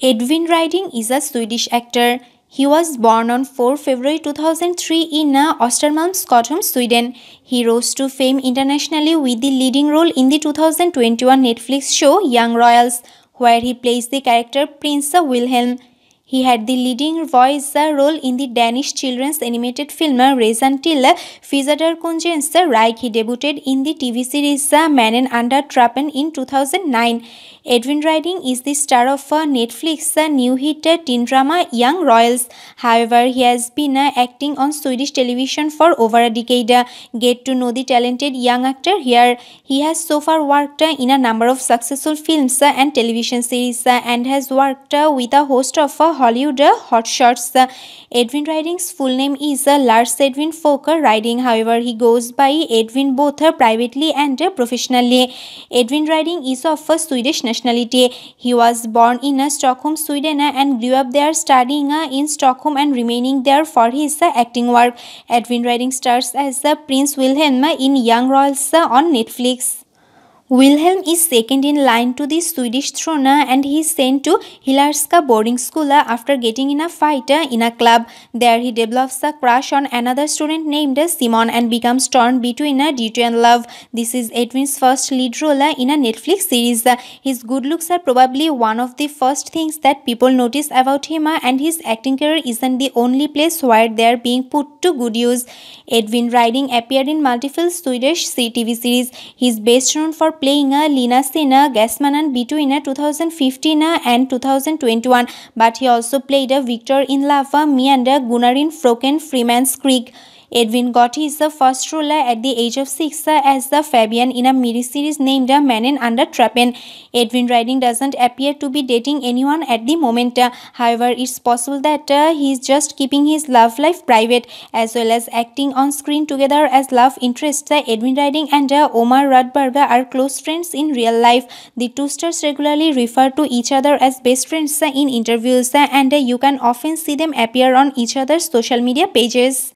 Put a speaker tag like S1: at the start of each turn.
S1: Edvin Riding is a Swedish actor. He was born on 4 February 2003 in uh, Östermalm, Stockholm, Sweden. He rose to fame internationally with the leading role in the 2021 Netflix show Young Royals, where he plays the character Prince Wilhelm. He had the leading voice role in the Danish children's animated film uh, Raise Until uh, Fizadar Reich. Uh, he debuted in the TV series *Men and Under Trappen in 2009. Edwin Riding is the star of Netflix new hit teen drama Young Royals. However, he has been acting on Swedish television for over a decade. Get to know the talented young actor here. He has so far worked in a number of successful films and television series and has worked with a host of Hollywood hotshots. Edwin Riding's full name is Lars Edwin Foker Riding. However, he goes by Edwin both privately and professionally. Edwin Riding is of Swedish nationality. He was born in Stockholm, Sweden and grew up there studying in Stockholm and remaining there for his acting work. Edwin Riding stars as Prince Wilhelm in Young Royals on Netflix. Wilhelm is second in line to the Swedish throne and he is sent to Hilarska boarding school after getting in a fight in a club. There he develops a crush on another student named Simon and becomes torn between duty and love. This is Edwin's first lead role in a Netflix series. His good looks are probably one of the first things that people notice about him and his acting career isn't the only place where they are being put to good use. Edwin Riding appeared in multiple Swedish CTV series. He is best known for playing uh, Lina in Gasmanan between uh, 2015 and 2021, but he also played a uh, Victor in Lava, Meander, Gunnar in Froken, Freeman's Creek. Edwin Gotti is the first ruler at the age of 6 as the Fabian in a miniseries named Manon under Trappen. Edwin Riding doesn't appear to be dating anyone at the moment. However, it's possible that he's just keeping his love life private as well as acting on screen together as love interests. Edwin Riding and uh, Omar Rudberger are close friends in real life. The two stars regularly refer to each other as best friends in interviews and uh, you can often see them appear on each other's social media pages.